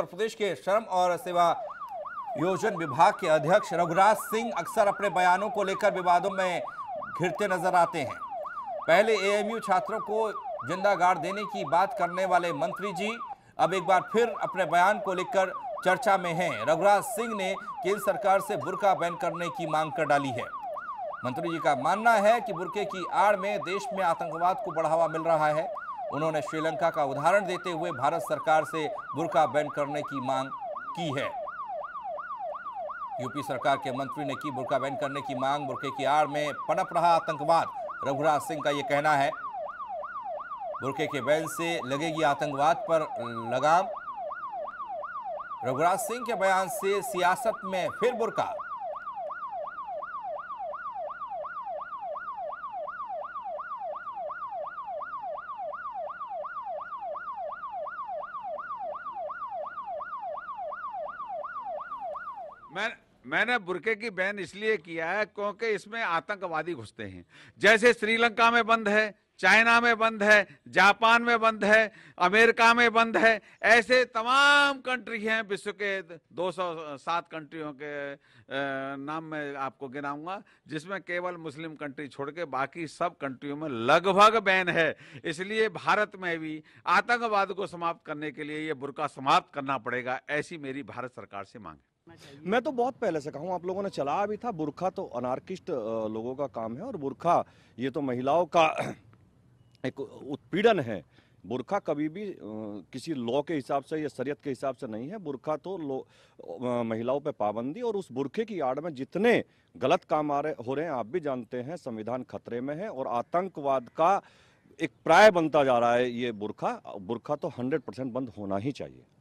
उत्तर प्रदेश के श्रम और सेवा योजन विभाग के अध्यक्ष रघुराज सिंह अक्सर अपने बयानों को लेकर विवादों में घिरते नजर आते हैं पहले एएमयू छात्रों को जिंदा गाड़ देने की बात करने वाले मंत्री जी अब एक बार फिर अपने बयान को लेकर चर्चा में हैं रघुराज सिंह ने केंद्र सरकार से बुरका बैन करने की मांग कर डाली है मंत्री जी का मानना है कि बुरके की आड़ में देश में आतंकवाद को बढ़ावा मिल रहा है उन्होंने श्रीलंका का उदाहरण देते हुए भारत सरकार से बुरका बैन करने की मांग की है यूपी सरकार के मंत्री ने की बुरका बैन करने की मांग बुरके की आड़ में पनप रहा आतंकवाद रघुराज सिंह का यह कहना है बुरके के बैन से लगेगी आतंकवाद पर लगाम रघुराज सिंह के बयान से सियासत में फिर बुरका मैं मैंने बुरके की बैन इसलिए किया है क्योंकि इसमें आतंकवादी घुसते हैं जैसे श्रीलंका में बंद है चाइना में बंद है जापान में बंद है अमेरिका में बंद है ऐसे तमाम कंट्री हैं विश्व के 207 कंट्रियों के नाम में आपको गिनाऊंगा जिसमें केवल मुस्लिम कंट्री छोड़ के बाकी सब कंट्रियों में लगभग बैन है इसलिए भारत में भी आतंकवाद को समाप्त करने के लिए ये बुरका समाप्त करना पड़ेगा ऐसी मेरी भारत सरकार से मांग है मैं तो बहुत पहले से कहूँ आप लोगों ने चलाया भी था बुरखा तो अनारकिस्ट लोगों का काम है और बुरखा ये तो महिलाओं का एक उत्पीड़न है बुरखा कभी भी किसी लॉ के हिसाब से या शरीयत के हिसाब से नहीं है बुरखा तो महिलाओं पर पाबंदी और उस बुरखे की आड़ में जितने गलत काम आ रहे हो रहे हैं आप भी जानते हैं संविधान खतरे में है और आतंकवाद का एक प्राय बनता जा रहा है ये बुरखा बुरखा तो 100 परसेंट बंद होना ही चाहिए